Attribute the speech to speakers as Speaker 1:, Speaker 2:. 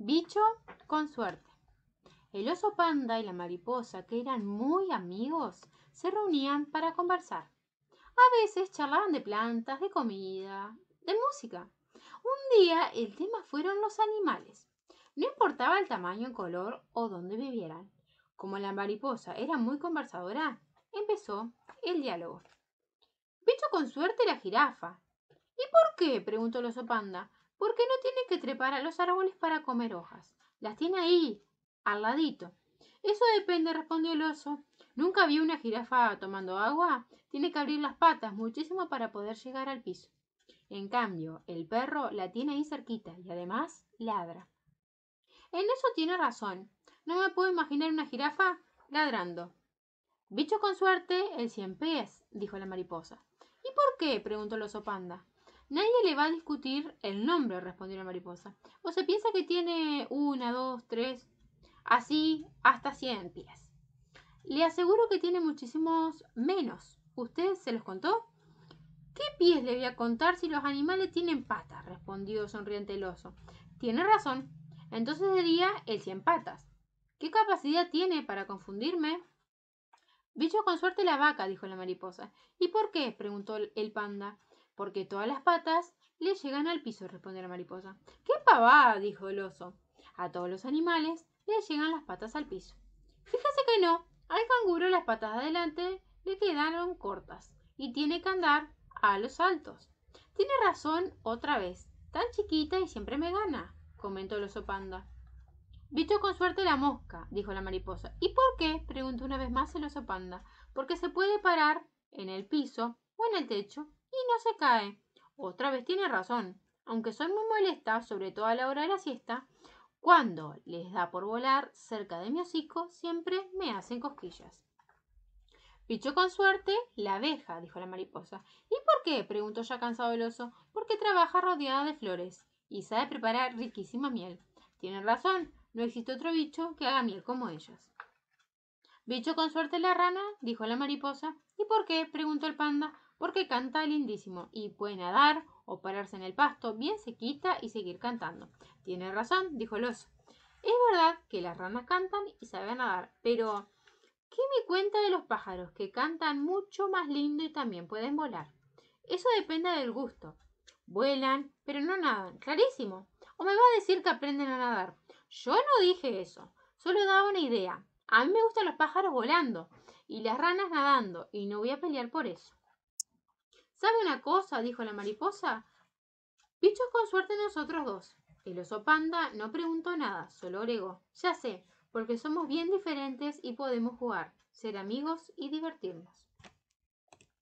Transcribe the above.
Speaker 1: Bicho con suerte. El oso panda y la mariposa, que eran muy amigos, se reunían para conversar. A veces charlaban de plantas, de comida, de música. Un día el tema fueron los animales. No importaba el tamaño, el color o dónde vivieran. Como la mariposa era muy conversadora, empezó el diálogo. Bicho con suerte la jirafa. ¿Y por qué? preguntó el oso panda. ¿Por qué no tiene que trepar a los árboles para comer hojas. Las tiene ahí, al ladito. Eso depende, respondió el oso. ¿Nunca vi una jirafa tomando agua? Tiene que abrir las patas muchísimo para poder llegar al piso. En cambio, el perro la tiene ahí cerquita y además ladra. En eso tiene razón. No me puedo imaginar una jirafa ladrando. Bicho con suerte, el cien pies, dijo la mariposa. ¿Y por qué? preguntó el oso panda. Nadie le va a discutir el nombre, respondió la mariposa. O se piensa que tiene una, dos, tres, así hasta cien pies. Le aseguro que tiene muchísimos menos. ¿Usted se los contó? ¿Qué pies le voy a contar si los animales tienen patas? respondió sonriente el oso. Tiene razón. Entonces sería el cien patas. ¿Qué capacidad tiene para confundirme? Bicho con suerte la vaca, dijo la mariposa. ¿Y por qué? preguntó el panda porque todas las patas le llegan al piso, respondió la mariposa. ¡Qué pavada! dijo el oso. A todos los animales le llegan las patas al piso. Fíjese que no, al canguro las patas de adelante le quedaron cortas y tiene que andar a los altos. Tiene razón otra vez, tan chiquita y siempre me gana, comentó el oso panda. Visto con suerte la mosca, dijo la mariposa. ¿Y por qué? preguntó una vez más el oso panda. Porque se puede parar en el piso o en el techo y no se cae. Otra vez tiene razón, aunque soy muy molesta, sobre todo a la hora de la siesta, cuando les da por volar cerca de mi hocico, siempre me hacen cosquillas. Pichó con suerte la abeja, dijo la mariposa. ¿Y por qué? preguntó ya cansado el oso. Porque trabaja rodeada de flores y sabe preparar riquísima miel. Tiene razón, no existe otro bicho que haga miel como ellas. Bicho con suerte la rana, dijo la mariposa. ¿Y por qué? preguntó el panda. Porque canta lindísimo y puede nadar o pararse en el pasto bien sequita y seguir cantando. Tiene razón, dijo el oso. Es verdad que las ranas cantan y saben nadar, pero ¿qué me cuenta de los pájaros que cantan mucho más lindo y también pueden volar? Eso depende del gusto. Vuelan, pero no nadan, clarísimo. O me va a decir que aprenden a nadar. Yo no dije eso, solo daba una idea. A mí me gustan los pájaros volando y las ranas nadando, y no voy a pelear por eso. ¿Sabe una cosa? dijo la mariposa. Pichos, con suerte nosotros dos. El oso panda no preguntó nada, solo agregó. Ya sé, porque somos bien diferentes y podemos jugar, ser amigos y divertirnos.